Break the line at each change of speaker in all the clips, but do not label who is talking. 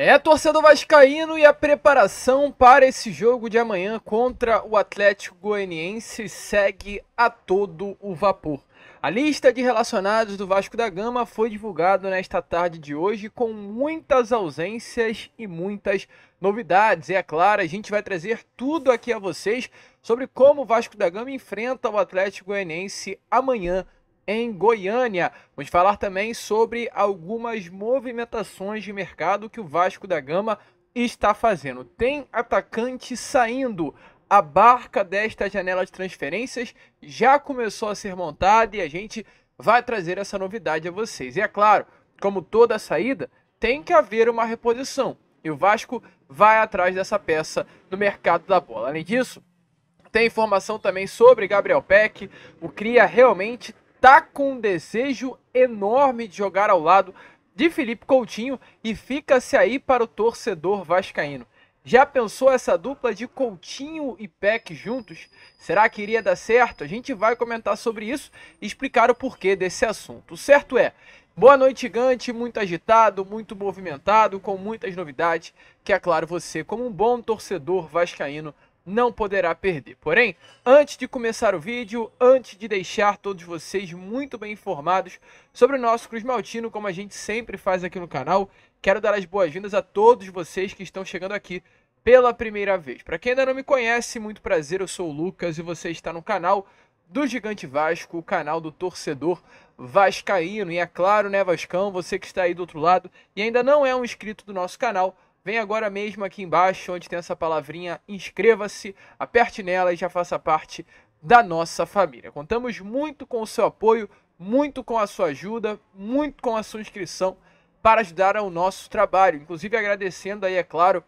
É, torcedor vascaíno e a preparação para esse jogo de amanhã contra o Atlético Goianiense segue a todo o vapor. A lista de relacionados do Vasco da Gama foi divulgada nesta tarde de hoje com muitas ausências e muitas novidades. E é claro, a gente vai trazer tudo aqui a vocês sobre como o Vasco da Gama enfrenta o Atlético Goianiense amanhã em Goiânia. Vamos falar também sobre algumas movimentações de mercado que o Vasco da Gama está fazendo. Tem atacante saindo. A barca desta janela de transferências já começou a ser montada e a gente vai trazer essa novidade a vocês. E é claro, como toda saída, tem que haver uma reposição. E o Vasco vai atrás dessa peça no mercado da bola. Além disso, tem informação também sobre Gabriel Peck. O Cria realmente tá com um desejo enorme de jogar ao lado de Felipe Coutinho e fica-se aí para o torcedor vascaíno. Já pensou essa dupla de Coutinho e Peck juntos? Será que iria dar certo? A gente vai comentar sobre isso e explicar o porquê desse assunto. O certo é, boa noite gigante, muito agitado, muito movimentado, com muitas novidades, que é claro você, como um bom torcedor vascaíno, não poderá perder. Porém, antes de começar o vídeo, antes de deixar todos vocês muito bem informados sobre o nosso Cruz Maltino, como a gente sempre faz aqui no canal, quero dar as boas-vindas a todos vocês que estão chegando aqui pela primeira vez. Para quem ainda não me conhece, muito prazer, eu sou o Lucas e você está no canal do Gigante Vasco, o canal do torcedor vascaíno. E é claro, né, Vascão, você que está aí do outro lado e ainda não é um inscrito do nosso canal, Vem agora mesmo aqui embaixo, onde tem essa palavrinha inscreva-se, aperte nela e já faça parte da nossa família. Contamos muito com o seu apoio, muito com a sua ajuda, muito com a sua inscrição para ajudar ao nosso trabalho. Inclusive agradecendo aí, é claro,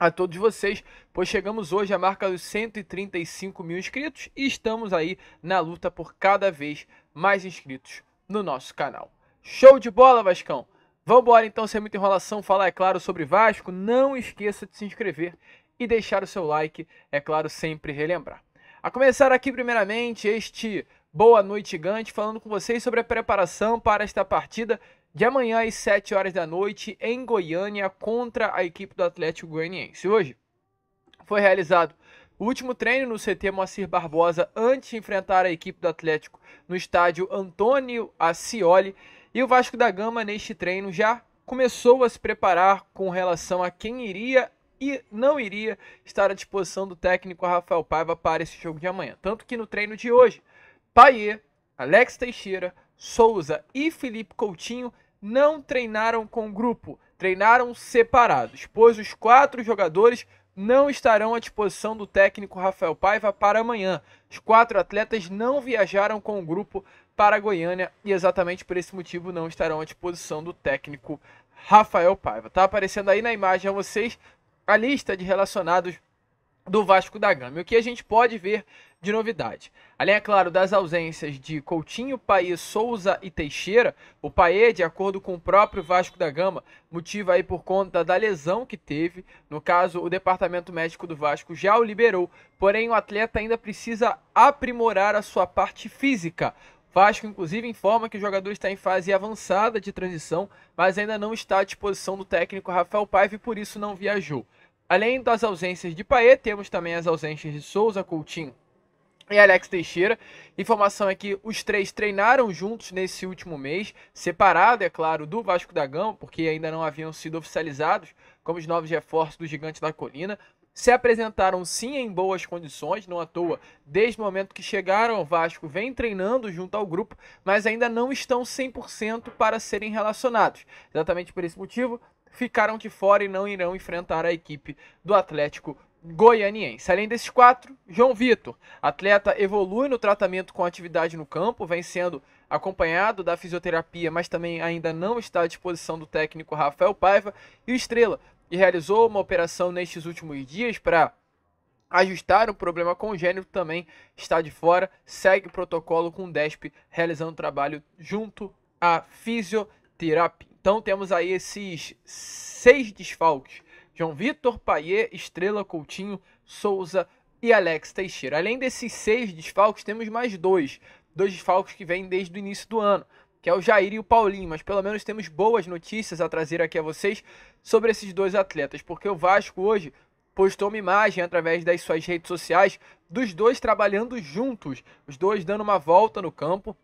a todos vocês, pois chegamos hoje à marca dos 135 mil inscritos e estamos aí na luta por cada vez mais inscritos no nosso canal. Show de bola, Vascão! Vambora então, sem muita enrolação, falar, é claro, sobre Vasco. Não esqueça de se inscrever e deixar o seu like, é claro, sempre relembrar. A começar aqui, primeiramente, este Boa Noite Gante falando com vocês sobre a preparação para esta partida de amanhã às 7 horas da noite em Goiânia contra a equipe do Atlético Goianiense. Hoje foi realizado o último treino no CT Moacir Barbosa antes de enfrentar a equipe do Atlético no estádio Antônio Ascioli e o Vasco da Gama, neste treino, já começou a se preparar com relação a quem iria e não iria estar à disposição do técnico Rafael Paiva para esse jogo de amanhã. Tanto que no treino de hoje, Paier, Alex Teixeira, Souza e Felipe Coutinho não treinaram com o grupo, treinaram separados, pois os quatro jogadores não estarão à disposição do técnico Rafael Paiva para amanhã. Os quatro atletas não viajaram com o grupo para Goiânia e exatamente por esse motivo não estarão à disposição do técnico Rafael Paiva. Tá aparecendo aí na imagem a vocês a lista de relacionados do Vasco da Gama. E o que a gente pode ver de novidade? Além, é claro, das ausências de Coutinho, País, Souza e Teixeira, o Paê, de acordo com o próprio Vasco da Gama, motiva aí por conta da lesão que teve. No caso, o departamento médico do Vasco já o liberou, porém o atleta ainda precisa aprimorar a sua parte física Vasco, inclusive, informa que o jogador está em fase avançada de transição, mas ainda não está à disposição do técnico Rafael Paiva e por isso não viajou. Além das ausências de Paet, temos também as ausências de Souza, Coutinho e Alex Teixeira. Informação é que os três treinaram juntos nesse último mês, separado, é claro, do Vasco da Gama, porque ainda não haviam sido oficializados como os novos reforços do Gigante da Colina se apresentaram sim em boas condições, não à toa, desde o momento que chegaram ao Vasco, vem treinando junto ao grupo, mas ainda não estão 100% para serem relacionados. Exatamente por esse motivo, ficaram de fora e não irão enfrentar a equipe do Atlético goianiense. Além desses quatro, João Vitor, atleta evolui no tratamento com atividade no campo, vem sendo acompanhado da fisioterapia, mas também ainda não está à disposição do técnico Rafael Paiva, e o Estrela e realizou uma operação nestes últimos dias para ajustar o problema congênito, também está de fora, segue o protocolo com o DESP, realizando trabalho junto à fisioterapia. Então temos aí esses seis desfalques. João Vitor, Paier, Estrela, Coutinho, Souza e Alex Teixeira. Além desses seis desfalques, temos mais dois. Dois desfalques que vêm desde o início do ano que é o Jair e o Paulinho, mas pelo menos temos boas notícias a trazer aqui a vocês sobre esses dois atletas, porque o Vasco hoje postou uma imagem através das suas redes sociais dos dois trabalhando juntos, os dois dando uma volta no campo.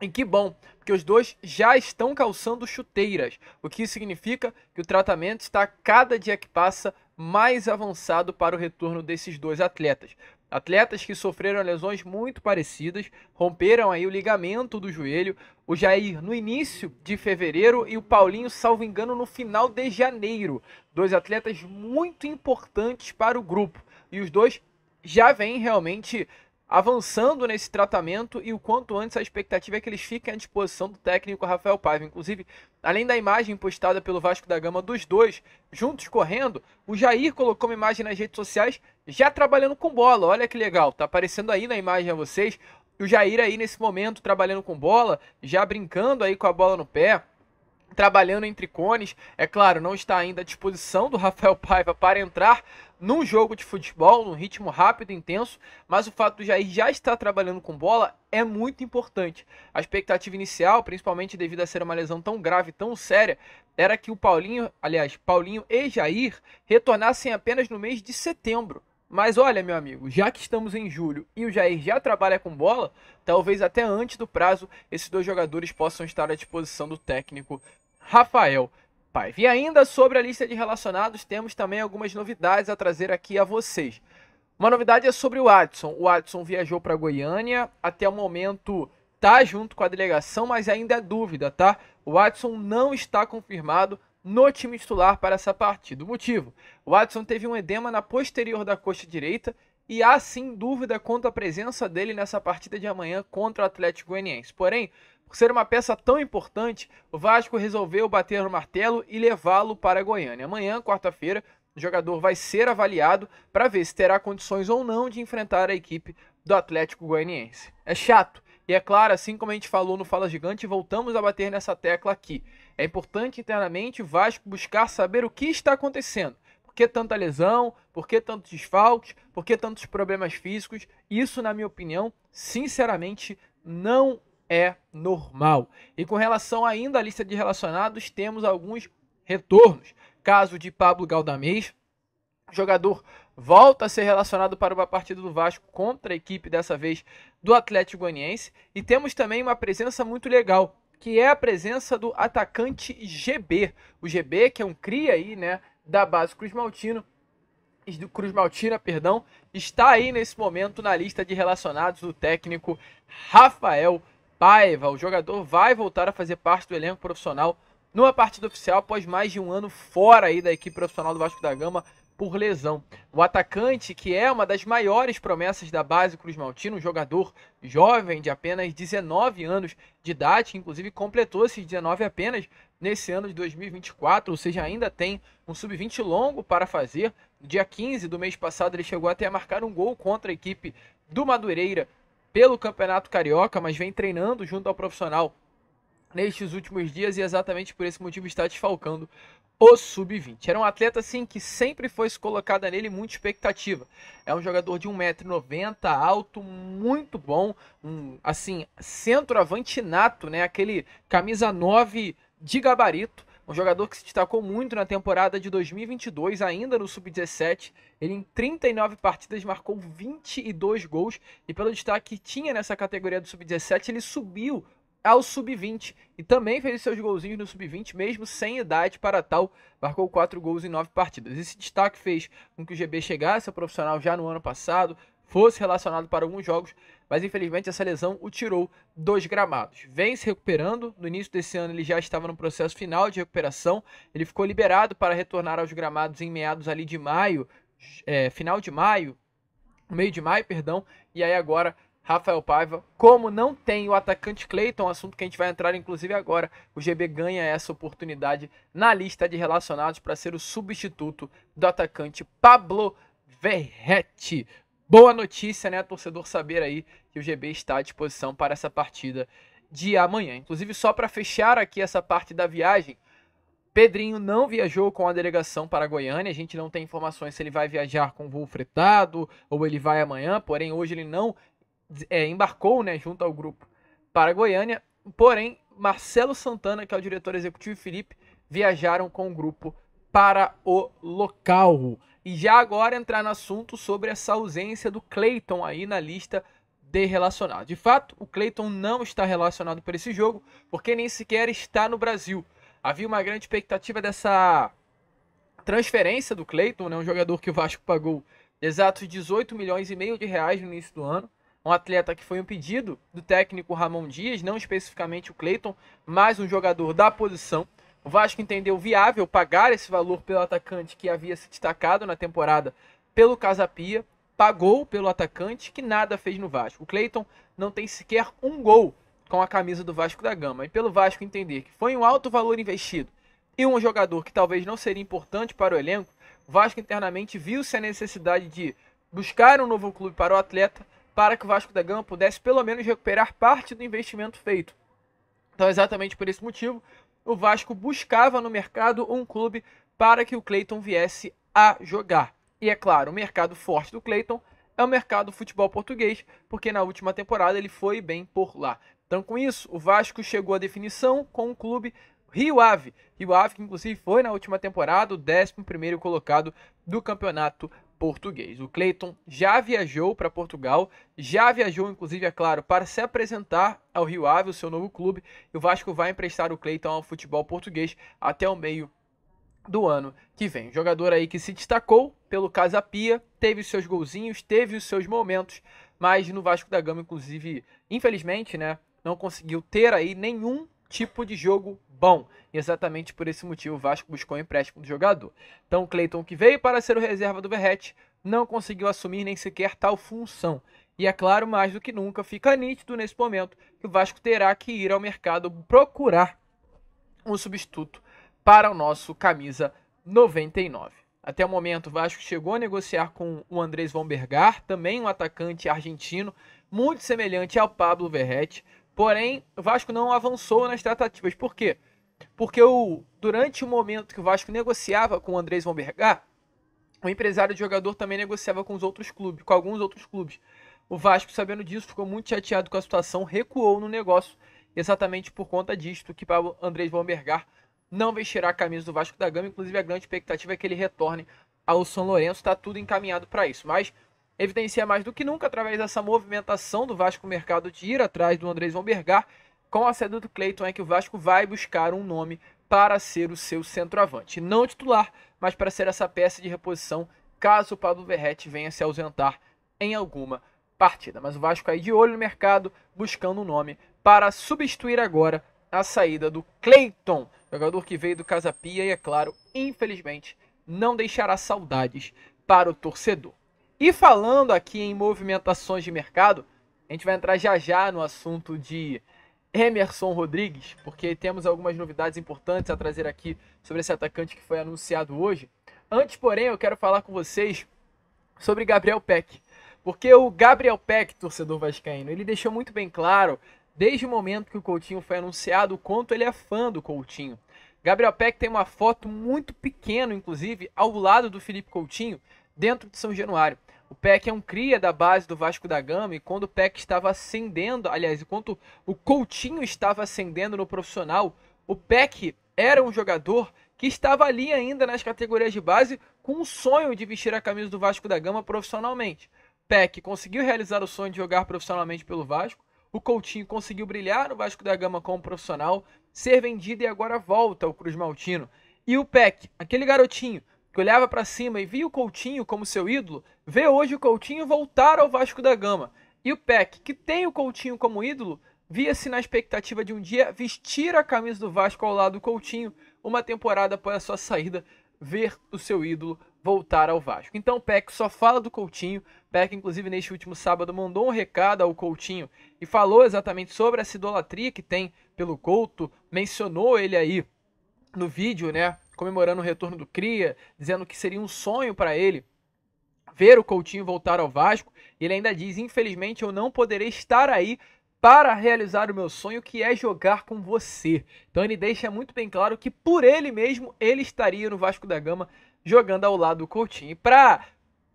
E que bom, porque os dois já estão calçando chuteiras, o que significa que o tratamento está cada dia que passa mais avançado para o retorno desses dois atletas. Atletas que sofreram lesões muito parecidas, romperam aí o ligamento do joelho, o Jair no início de fevereiro e o Paulinho, salvo engano, no final de janeiro. Dois atletas muito importantes para o grupo. E os dois já vêm realmente avançando nesse tratamento e o quanto antes a expectativa é que eles fiquem à disposição do técnico Rafael Paiva. Inclusive, além da imagem postada pelo Vasco da Gama dos dois juntos correndo, o Jair colocou uma imagem nas redes sociais já trabalhando com bola. Olha que legal, tá aparecendo aí na imagem a vocês o Jair aí nesse momento trabalhando com bola, já brincando aí com a bola no pé. Trabalhando entre cones, é claro, não está ainda à disposição do Rafael Paiva para entrar num jogo de futebol, num ritmo rápido e intenso, mas o fato do Jair já estar trabalhando com bola é muito importante. A expectativa inicial, principalmente devido a ser uma lesão tão grave, tão séria, era que o Paulinho, aliás, Paulinho e Jair retornassem apenas no mês de setembro. Mas olha, meu amigo, já que estamos em julho e o Jair já trabalha com bola, talvez até antes do prazo esses dois jogadores possam estar à disposição do técnico Rafael Paiva. E ainda sobre a lista de relacionados, temos também algumas novidades a trazer aqui a vocês. Uma novidade é sobre o Adson. O Adson viajou para Goiânia, até o momento tá junto com a delegação, mas ainda é dúvida, tá? O Adson não está confirmado no time titular para essa partida. O motivo: o Watson teve um edema na posterior da coxa direita e há sim dúvida quanto à presença dele nessa partida de amanhã contra o Atlético Goianiense. Porém, por ser uma peça tão importante, o Vasco resolveu bater no martelo e levá-lo para Goiânia. Amanhã, quarta-feira, o jogador vai ser avaliado para ver se terá condições ou não de enfrentar a equipe do Atlético Goianiense. É chato, e é claro, assim como a gente falou no Fala Gigante, voltamos a bater nessa tecla aqui. É importante internamente o Vasco buscar saber o que está acontecendo. Por que tanta lesão? Por que tantos desfalques? Por que tantos problemas físicos? Isso, na minha opinião, sinceramente, não é normal. E com relação ainda à lista de relacionados, temos alguns retornos. Caso de Pablo Galdamez, jogador volta a ser relacionado para uma partida do Vasco contra a equipe dessa vez do Atlético Goianiense e temos também uma presença muito legal que é a presença do atacante GB. O GB, que é um cria aí, né, da base Cruz Maltino, do Cruz Maltina, perdão, está aí nesse momento na lista de relacionados do técnico Rafael Paiva. O jogador vai voltar a fazer parte do elenco profissional numa partida oficial após mais de um ano fora aí da equipe profissional do Vasco da Gama por lesão. O atacante, que é uma das maiores promessas da base Cruz Maltino, um jogador jovem de apenas 19 anos de idade, inclusive completou esses 19 apenas nesse ano de 2024, ou seja, ainda tem um sub-20 longo para fazer. No dia 15 do mês passado, ele chegou até a marcar um gol contra a equipe do Madureira pelo Campeonato Carioca, mas vem treinando junto ao profissional nestes últimos dias e exatamente por esse motivo está desfalcando o sub-20. Era um atleta assim que sempre foi colocada nele muita expectativa. É um jogador de 1,90m, alto, muito bom, um assim, centroavante nato, né? Aquele camisa 9 de gabarito. Um jogador que se destacou muito na temporada de 2022, ainda no sub-17. Ele em 39 partidas marcou 22 gols e pelo destaque que tinha nessa categoria do sub-17, ele subiu ao sub-20 e também fez seus golzinhos no sub-20, mesmo sem idade para tal, marcou 4 gols em 9 partidas. Esse destaque fez com que o GB chegasse ao profissional já no ano passado, fosse relacionado para alguns jogos, mas infelizmente essa lesão o tirou dos gramados. Vem se recuperando, no início desse ano ele já estava no processo final de recuperação, ele ficou liberado para retornar aos gramados em meados ali de maio, é, final de maio, meio de maio, perdão, e aí agora Rafael Paiva. Como não tem o atacante Cleiton, assunto que a gente vai entrar inclusive agora, o GB ganha essa oportunidade na lista de relacionados para ser o substituto do atacante Pablo Verretti. Boa notícia, né, torcedor saber aí que o GB está à disposição para essa partida de amanhã. Inclusive, só para fechar aqui essa parte da viagem, Pedrinho não viajou com a delegação para a Goiânia. A gente não tem informações se ele vai viajar com voo fretado ou ele vai amanhã, porém hoje ele não é, embarcou né, junto ao grupo para Goiânia, porém Marcelo Santana, que é o diretor executivo, e Felipe viajaram com o grupo para o local. E já agora entrar no assunto sobre essa ausência do Cleiton aí na lista de relacionados. De fato, o Cleiton não está relacionado para esse jogo, porque nem sequer está no Brasil. Havia uma grande expectativa dessa transferência do Cleiton, né, um jogador que o Vasco pagou exatos 18 milhões e meio de reais no início do ano um atleta que foi um pedido do técnico Ramon Dias, não especificamente o Cleiton, mas um jogador da posição. O Vasco entendeu viável pagar esse valor pelo atacante que havia se destacado na temporada pelo Casapia, pagou pelo atacante que nada fez no Vasco. O Cleiton não tem sequer um gol com a camisa do Vasco da Gama. E pelo Vasco entender que foi um alto valor investido e um jogador que talvez não seria importante para o elenco, o Vasco internamente viu-se a necessidade de buscar um novo clube para o atleta, para que o Vasco da Gama pudesse pelo menos recuperar parte do investimento feito. Então, exatamente por esse motivo, o Vasco buscava no mercado um clube para que o Cleiton viesse a jogar. E é claro, o mercado forte do Cleiton é o mercado do futebol português, porque na última temporada ele foi bem por lá. Então, com isso, o Vasco chegou à definição com o clube Rio Ave. Rio Ave, que inclusive foi na última temporada o 11 colocado do campeonato português. O Clayton já viajou para Portugal, já viajou, inclusive, é claro, para se apresentar ao Rio Ave, o seu novo clube, e o Vasco vai emprestar o Clayton ao futebol português até o meio do ano que vem. jogador aí que se destacou pelo Casa Pia, teve os seus golzinhos, teve os seus momentos, mas no Vasco da Gama, inclusive, infelizmente, né, não conseguiu ter aí nenhum tipo de jogo bom. E exatamente por esse motivo o Vasco buscou empréstimo do jogador. Então Cleiton, que veio para ser o reserva do Verrete, não conseguiu assumir nem sequer tal função. E é claro, mais do que nunca, fica nítido nesse momento que o Vasco terá que ir ao mercado procurar um substituto para o nosso camisa 99. Até o momento, o Vasco chegou a negociar com o Andrés Vombergar, também um atacante argentino, muito semelhante ao Pablo Verrete. Porém, o Vasco não avançou nas tratativas. Por quê? Porque o, durante o momento que o Vasco negociava com o Andrés Vombergar, o empresário do jogador também negociava com os outros clubes, com alguns outros clubes. O Vasco, sabendo disso, ficou muito chateado com a situação, recuou no negócio, exatamente por conta disto, que para o Andrés Vombergar não vestirá a camisa do Vasco da Gama. Inclusive, a grande expectativa é que ele retorne ao São Lourenço, está tudo encaminhado para isso. Mas evidencia mais do que nunca, através dessa movimentação do Vasco Mercado, de ir atrás do Andrés Vombergar, com a saída do Cleiton é que o Vasco vai buscar um nome para ser o seu centroavante. Não titular, mas para ser essa peça de reposição caso o Pablo Verrete venha se ausentar em alguma partida. Mas o Vasco aí de olho no mercado, buscando um nome para substituir agora a saída do Cleiton, jogador que veio do Casa Pia e, é claro, infelizmente, não deixará saudades para o torcedor. E falando aqui em movimentações de mercado, a gente vai entrar já já no assunto de Emerson Rodrigues, porque temos algumas novidades importantes a trazer aqui sobre esse atacante que foi anunciado hoje. Antes, porém, eu quero falar com vocês sobre Gabriel Peck. Porque o Gabriel Peck, torcedor vascaíno, ele deixou muito bem claro, desde o momento que o Coutinho foi anunciado, o quanto ele é fã do Coutinho. Gabriel Peck tem uma foto muito pequena, inclusive, ao lado do Felipe Coutinho, dentro de São Januário. O Peck é um cria da base do Vasco da Gama e quando o Peck estava ascendendo, aliás, enquanto o Coutinho estava ascendendo no profissional, o Peck era um jogador que estava ali ainda nas categorias de base com o sonho de vestir a camisa do Vasco da Gama profissionalmente. Peck conseguiu realizar o sonho de jogar profissionalmente pelo Vasco, o Coutinho conseguiu brilhar no Vasco da Gama como profissional, ser vendido e agora volta ao Cruz Maltino. E o Peck, aquele garotinho que olhava para cima e via o Coutinho como seu ídolo, vê hoje o Coutinho voltar ao Vasco da Gama. E o PEC, que tem o Coutinho como ídolo, via-se na expectativa de um dia vestir a camisa do Vasco ao lado do Coutinho, uma temporada após a sua saída, ver o seu ídolo voltar ao Vasco. Então o PEC só fala do Coutinho. PEC, inclusive, neste último sábado, mandou um recado ao Coutinho e falou exatamente sobre essa idolatria que tem pelo Couto. Mencionou ele aí no vídeo, né? comemorando o retorno do Cria, dizendo que seria um sonho para ele ver o Coutinho voltar ao Vasco. ele ainda diz: infelizmente eu não poderei estar aí para realizar o meu sonho, que é jogar com você. Então ele deixa muito bem claro que por ele mesmo ele estaria no Vasco da Gama jogando ao lado do Coutinho. E para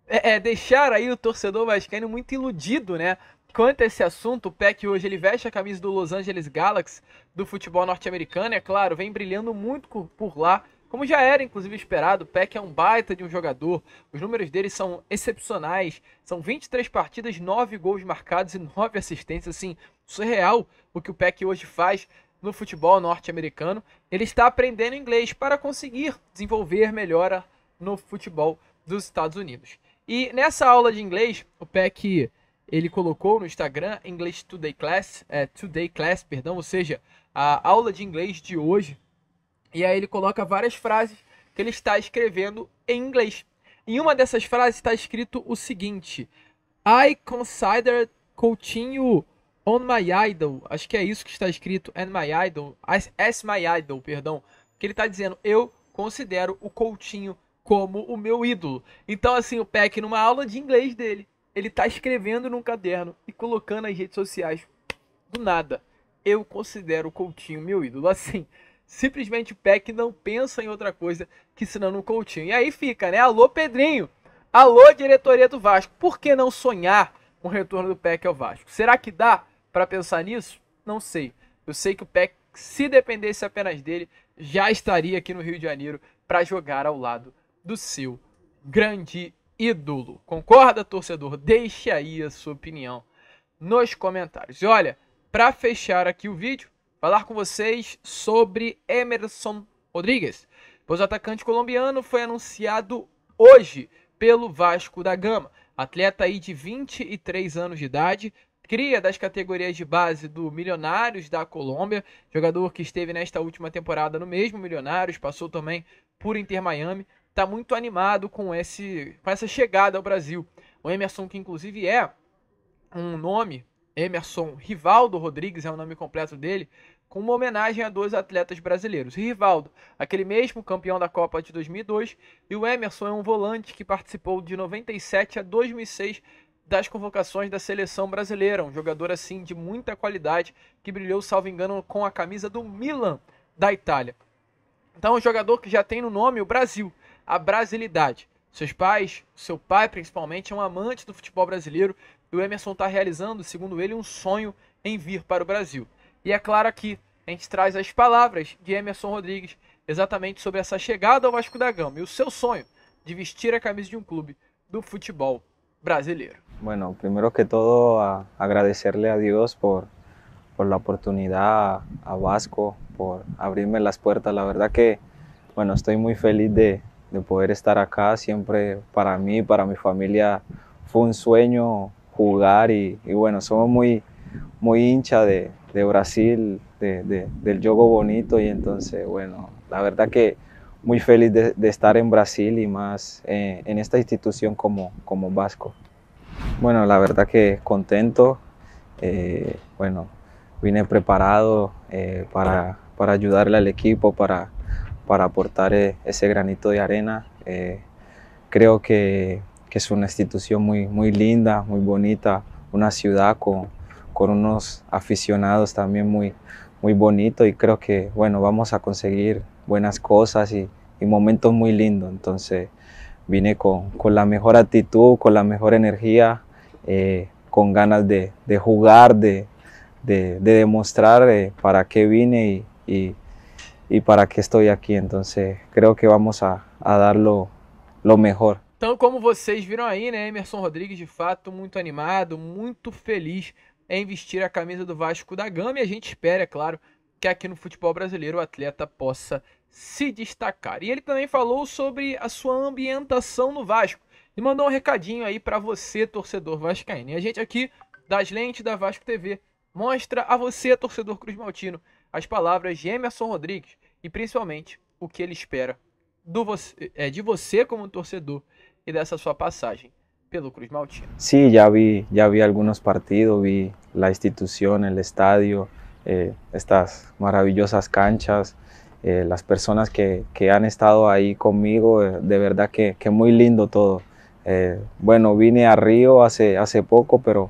é, é, deixar aí o torcedor vascaíno muito iludido, né? Quanto a esse assunto, o PEC hoje ele veste a camisa do Los Angeles Galaxy do futebol norte-americano, é claro, vem brilhando muito por lá como já era inclusive esperado, o Peck é um baita de um jogador. Os números dele são excepcionais. São 23 partidas, 9 gols marcados e 9 assistências. Assim, surreal o que o Peck hoje faz no futebol norte-americano. Ele está aprendendo inglês para conseguir desenvolver melhora no futebol dos Estados Unidos. E nessa aula de inglês, o Peck ele colocou no Instagram English Today Class, é, Today Class, perdão, ou seja, a aula de inglês de hoje e aí ele coloca várias frases que ele está escrevendo em inglês. Em uma dessas frases está escrito o seguinte: I consider Coutinho on my idol. Acho que é isso que está escrito. And my idol. As, as my idol, perdão. Que ele está dizendo: Eu considero o Coutinho como o meu ídolo. Então, assim, o Peck, numa aula de inglês dele, ele está escrevendo num caderno e colocando nas redes sociais do nada. Eu considero o Coutinho meu ídolo. Assim, Simplesmente o Peck não pensa em outra coisa que senão no Coutinho. E aí fica, né? Alô, Pedrinho! Alô, diretoria do Vasco! Por que não sonhar com o retorno do Peck ao Vasco? Será que dá para pensar nisso? Não sei. Eu sei que o Peck, se dependesse apenas dele, já estaria aqui no Rio de Janeiro para jogar ao lado do seu grande ídolo. Concorda, torcedor? Deixe aí a sua opinião nos comentários. E olha, para fechar aqui o vídeo, falar com vocês sobre Emerson Rodrigues, pois o atacante colombiano foi anunciado hoje pelo Vasco da Gama. Atleta aí de 23 anos de idade, cria das categorias de base do Milionários da Colômbia, jogador que esteve nesta última temporada no mesmo Milionários, passou também por Inter Miami, está muito animado com, esse, com essa chegada ao Brasil. O Emerson, que inclusive é um nome, Emerson Rivaldo Rodrigues é o nome completo dele, com uma homenagem a dois atletas brasileiros, Rivaldo, aquele mesmo campeão da Copa de 2002, e o Emerson é um volante que participou de 97 a 2006 das convocações da seleção brasileira, um jogador assim de muita qualidade que brilhou, salvo engano, com a camisa do Milan da Itália. Então, um jogador que já tem no nome o Brasil, a brasilidade. Seus pais, seu pai principalmente, é um amante do futebol brasileiro e o Emerson está realizando, segundo ele, um sonho em vir para o Brasil. E é claro aqui, a gente traz as palavras de Emerson Rodrigues exatamente sobre essa chegada ao Vasco da Gama e o seu sonho de vestir a camisa de um clube do futebol brasileiro.
Bueno, primero que todo a agradecerle a Dios por, por la oportunidad, a Vasco por abrirme las puertas. La verdad que, bueno, estoy muy feliz de, de poder estar acá. Siempre para mí, para mi familia, fue un sueño jugar y, y bueno, somos muy, muy hincha de, de Brasil, de, de, del yogo bonito y entonces, bueno, la verdad que muy feliz de, de estar en Brasil y más eh, en esta institución como, como vasco. Bueno, la verdad que contento, eh, bueno, vine preparado eh, para, para, ayudarle al equipo, para, para aportar ese granito de arena. creo que, que, es una institución muy, muy linda, muy bonita, una ciudad con, con unos aficionados también muy, muy bonitos y creo que, bueno, vamos a conseguir buenas cosas y, momentos muy lindos. Entonces vine con, la mejor actitud, con la mejor energía, eh, con ganas de, jugar, de, de, demostrar eh, para qué vine y, para qué estoy aquí. Entonces creo que vamos a, dar lo, mejor.
Então, como vocês viram aí, né, Emerson Rodrigues de fato muy animado, muy feliz em é vestir a camisa do Vasco da Gama e a gente espera, é claro, que aqui no futebol brasileiro o atleta possa se destacar. E ele também falou sobre a sua ambientação no Vasco e mandou um recadinho aí para você, torcedor vascaíno. E a gente aqui das lentes da Vasco TV mostra a você, torcedor Cruz Maltino, as palavras de Emerson Rodrigues e principalmente o que ele espera do você, é, de você como torcedor e dessa sua passagem
Sí, ya vi, ya vi algunos partidos, vi la institución, el estadio, eh, estas maravillosas canchas, eh, las personas que, que, han estado ahí conmigo, eh, de verdad que, que, muy lindo todo. bueno, vine a Río hace, hace poco, pero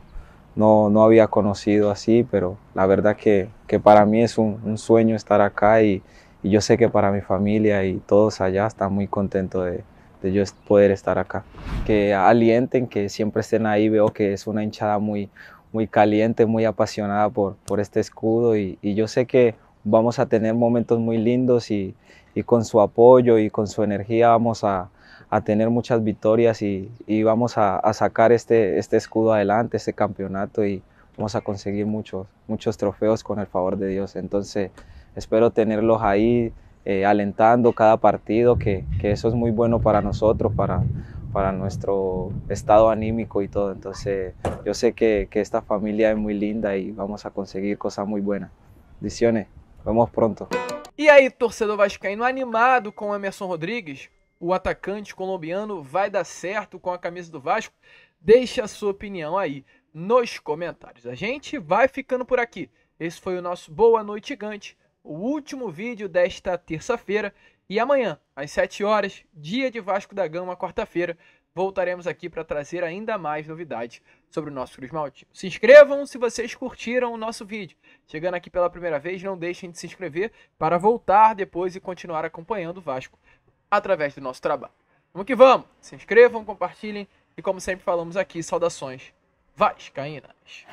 no, no había conocido así, pero la verdad que, que para mí es un, sueño estar acá y, y yo sé que para mi familia y todos allá están muy contentos de, de yo poder estar acá. Que alienten, que siempre estén ahí. Veo que es una hinchada muy, muy caliente, muy apasionada por, por este escudo y, yo sé que vamos a tener momentos muy lindos y, y con su apoyo y con su energía vamos a, a tener muchas victorias y, y vamos a, a, sacar este, este escudo adelante, este campeonato y vamos a conseguir muchos, muchos trofeos con el favor de Dios. Entonces espero tenerlos ahí eh, alentando cada partido, que, que, eso es muy bueno para nosotros, para, para nuestro estado anímico y todo. Entonces yo sé que, que esta familia es muy linda y vamos a conseguir cosas muy buenas. Bendiciones, vamos pronto.
E aí, torcedor vascaíno animado com Emerson Rodrigues? O atacante colombiano vai dar certo com a camisa do Vasco? Deixe a sua opinião aí nos comentários. A gente vai ficando por aqui. Esse foi o nosso Boa Noite Gigante o último vídeo desta terça-feira. E amanhã, às 7 horas, dia de Vasco da Gama, quarta-feira, voltaremos aqui para trazer ainda mais novidades sobre o nosso Cruz Malte. Se inscrevam se vocês curtiram o nosso vídeo. Chegando aqui pela primeira vez, não deixem de se inscrever para voltar depois e continuar acompanhando o Vasco através do nosso trabalho. Vamos que vamos! Se inscrevam, compartilhem e, como sempre falamos aqui, saudações vascaínas!